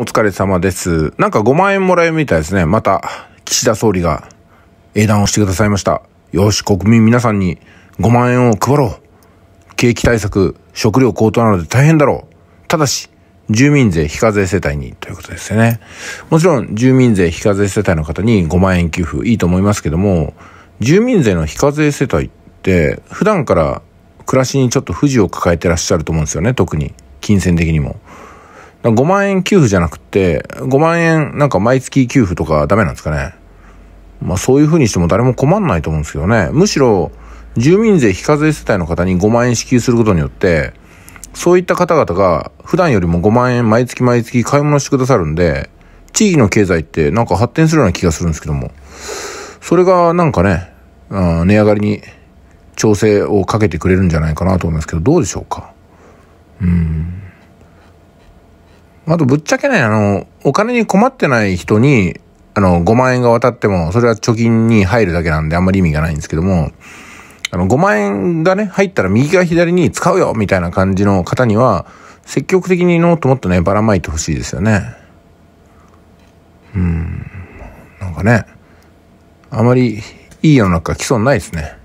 お疲れ様です。なんか5万円もらえるみたいですね。また、岸田総理が英断をしてくださいました。よし、国民皆さんに5万円を配ろう。景気対策、食料高騰なので大変だろう。ただし、住民税非課税世帯にということですよね。もちろん、住民税非課税世帯の方に5万円給付いいと思いますけども、住民税の非課税世帯って、普段から暮らしにちょっと不自を抱えてらっしゃると思うんですよね、特に。金銭的にも。5万円給付じゃなくて、5万円なんか毎月給付とかダメなんですかね。まあそういうふうにしても誰も困んないと思うんですけどね。むしろ、住民税非課税世帯の方に5万円支給することによって、そういった方々が普段よりも5万円毎月毎月買い物してくださるんで、地域の経済ってなんか発展するような気がするんですけども、それがなんかね、値上がりに調整をかけてくれるんじゃないかなと思いますけど、どうでしょうか。うんあと、ぶっちゃけね、あの、お金に困ってない人に、あの、5万円が渡っても、それは貯金に入るだけなんであんまり意味がないんですけども、あの、5万円がね、入ったら右から左に使うよみたいな感じの方には、積極的にノートもっとね、ばらまいてほしいですよね。うん。なんかね、あまりいい世の中来そうにないですね。